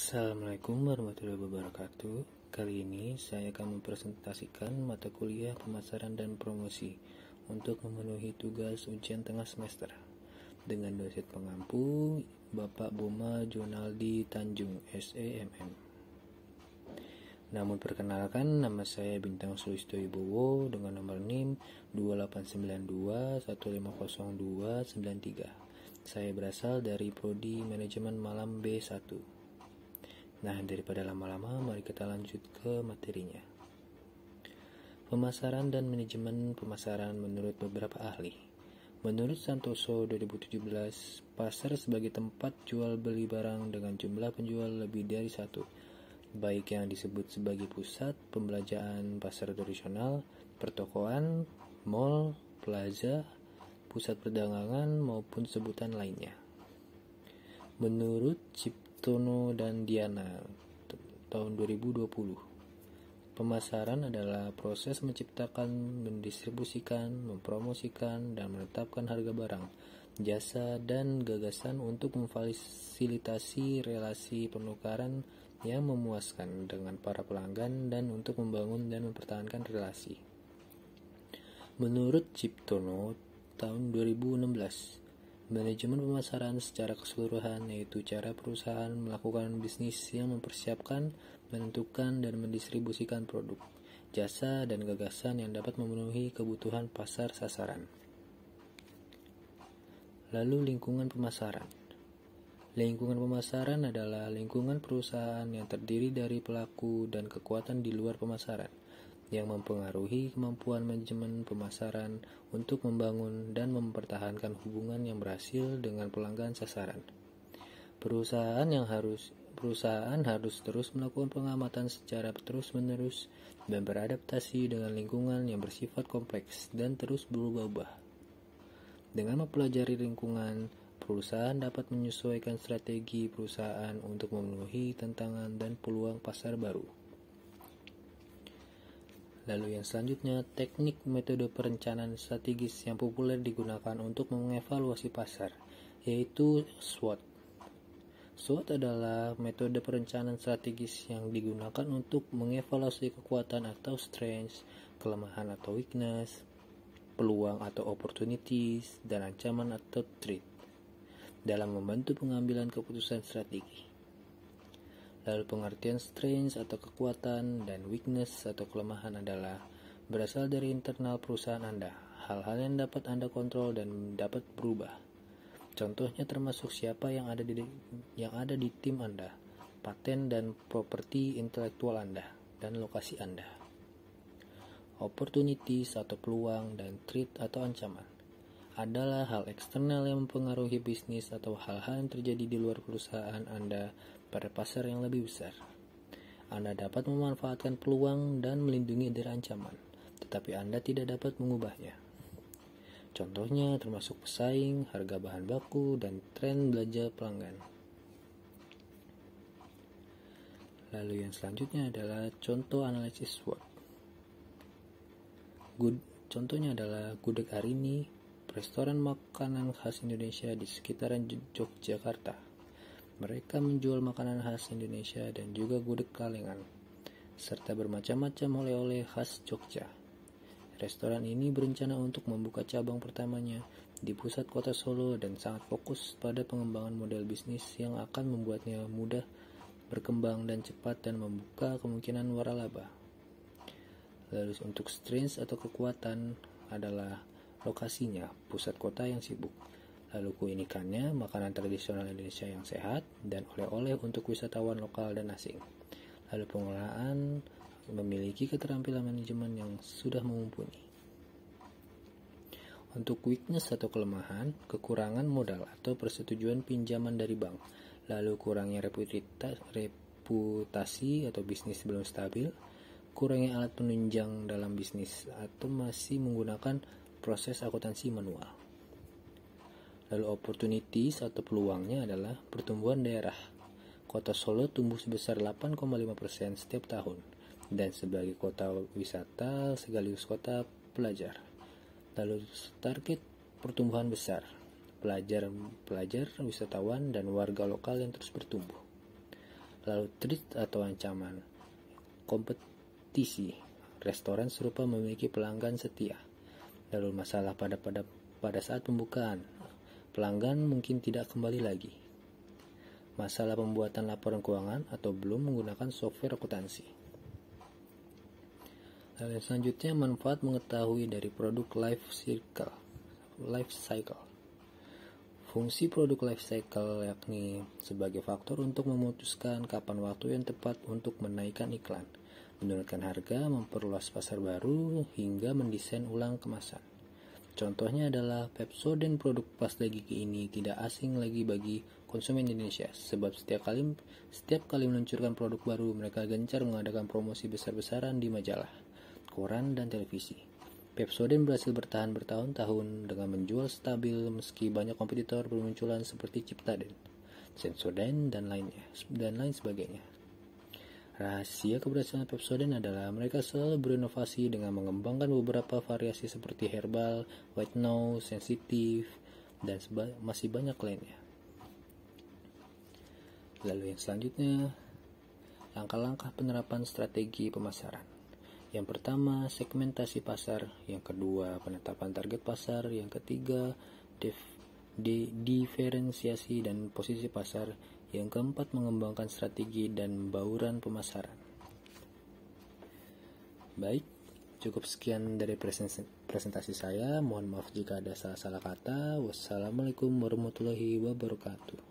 Assalamualaikum warahmatullahi wabarakatuh. Kali ini saya akan mempresentasikan mata kuliah pemasaran dan promosi untuk memenuhi tugas ujian tengah semester dengan dosen pengampu Bapak Boma Jonaldi Tanjung SEMM. Namun perkenalkan nama saya Bintang Sulisto Ibowo dengan nomor NIM 2892150293. Saya berasal dari prodi manajemen malam B1. Nah, daripada lama-lama, mari kita lanjut ke materinya. Pemasaran dan manajemen pemasaran menurut beberapa ahli. Menurut Santoso 2017, pasar sebagai tempat jual beli barang dengan jumlah penjual lebih dari satu, baik yang disebut sebagai pusat pembelajaran pasar tradisional, pertokoan, mall, plaza, pusat perdagangan maupun sebutan lainnya. Menurut Cipta Tono dan Diana tahun 2020. Pemasaran adalah proses menciptakan, mendistribusikan, mempromosikan, dan menetapkan harga barang, jasa, dan gagasan untuk memfasilitasi relasi penukaran yang memuaskan dengan para pelanggan dan untuk membangun dan mempertahankan relasi. Menurut Ciptono tahun 2016, Manajemen pemasaran secara keseluruhan yaitu cara perusahaan melakukan bisnis yang mempersiapkan, menentukan, dan mendistribusikan produk, jasa, dan gagasan yang dapat memenuhi kebutuhan pasar sasaran. Lalu lingkungan pemasaran. Lingkungan pemasaran adalah lingkungan perusahaan yang terdiri dari pelaku dan kekuatan di luar pemasaran yang mempengaruhi kemampuan manajemen pemasaran untuk membangun dan mempertahankan hubungan yang berhasil dengan pelanggan sasaran. Perusahaan yang harus perusahaan harus terus melakukan pengamatan secara terus-menerus dan beradaptasi dengan lingkungan yang bersifat kompleks dan terus berubah-ubah. Dengan mempelajari lingkungan, perusahaan dapat menyesuaikan strategi perusahaan untuk memenuhi tantangan dan peluang pasar baru. Lalu yang selanjutnya, teknik metode perencanaan strategis yang populer digunakan untuk mengevaluasi pasar, yaitu SWOT. SWOT adalah metode perencanaan strategis yang digunakan untuk mengevaluasi kekuatan atau strength, kelemahan atau weakness, peluang atau opportunities, dan ancaman atau threat dalam membantu pengambilan keputusan strategi. Lalu pengertian strength atau kekuatan dan weakness atau kelemahan adalah berasal dari internal perusahaan Anda, hal-hal yang dapat Anda kontrol dan dapat berubah. Contohnya termasuk siapa yang ada di yang ada di tim Anda, paten dan properti intelektual Anda, dan lokasi Anda. Opportunities atau peluang dan threat atau ancaman adalah hal eksternal yang mempengaruhi bisnis atau hal-hal yang terjadi di luar perusahaan Anda pada pasar yang lebih besar. Anda dapat memanfaatkan peluang dan melindungi dari ancaman, tetapi Anda tidak dapat mengubahnya. Contohnya termasuk pesaing, harga bahan baku, dan tren belanja pelanggan. Lalu yang selanjutnya adalah contoh analisis SWOT. Good, contohnya adalah Gudeg Arini, restoran makanan khas Indonesia di sekitaran Yogyakarta. Mereka menjual makanan khas Indonesia dan juga gudeg kalengan, serta bermacam-macam oleh-oleh khas Jogja. Restoran ini berencana untuk membuka cabang pertamanya di pusat kota Solo dan sangat fokus pada pengembangan model bisnis yang akan membuatnya mudah berkembang dan cepat dan membuka kemungkinan waralaba. Lalu untuk strength atau kekuatan adalah lokasinya, pusat kota yang sibuk lalu kue ikannya, makanan tradisional Indonesia yang sehat, dan oleh-oleh untuk wisatawan lokal dan asing. Lalu pengelolaan memiliki keterampilan manajemen yang sudah mumpuni. Untuk weakness atau kelemahan, kekurangan modal atau persetujuan pinjaman dari bank, lalu kurangnya reputasi atau bisnis belum stabil, kurangnya alat penunjang dalam bisnis atau masih menggunakan proses akuntansi manual. Lalu opportunities atau peluangnya adalah pertumbuhan daerah. Kota Solo tumbuh sebesar 8,5% setiap tahun dan sebagai kota wisata sekaligus kota pelajar. Lalu target pertumbuhan besar pelajar-pelajar, wisatawan, dan warga lokal yang terus bertumbuh. Lalu threat atau ancaman kompetisi restoran serupa memiliki pelanggan setia. Lalu masalah pada pada pada saat pembukaan pelanggan mungkin tidak kembali lagi. Masalah pembuatan laporan keuangan atau belum menggunakan software akuntansi. Lalu selanjutnya manfaat mengetahui dari produk life cycle. Life cycle. Fungsi produk life cycle yakni sebagai faktor untuk memutuskan kapan waktu yang tepat untuk menaikkan iklan, menurunkan harga, memperluas pasar baru, hingga mendesain ulang kemasan. Contohnya adalah Pepsodent produk pasta gigi ini tidak asing lagi bagi konsumen Indonesia sebab setiap kali setiap kali meluncurkan produk baru mereka gencar mengadakan promosi besar-besaran di majalah, koran dan televisi. Pepsodent berhasil bertahan bertahun-tahun dengan menjual stabil meski banyak kompetitor bermunculan seperti Ciptaden, Sensodent dan lainnya dan lain sebagainya. Rahasia keberhasilan Pepsodent adalah mereka selalu berinovasi dengan mengembangkan beberapa variasi seperti herbal, white nose, sensitif, dan masih banyak lainnya. Lalu yang selanjutnya, langkah-langkah penerapan strategi pemasaran. Yang pertama, segmentasi pasar. Yang kedua, penetapan target pasar. Yang ketiga, diferensiasi dan posisi pasar. Yang keempat, mengembangkan strategi dan bauran pemasaran. Baik, cukup sekian dari presentasi saya. Mohon maaf jika ada salah-salah kata. Wassalamualaikum warahmatullahi wabarakatuh.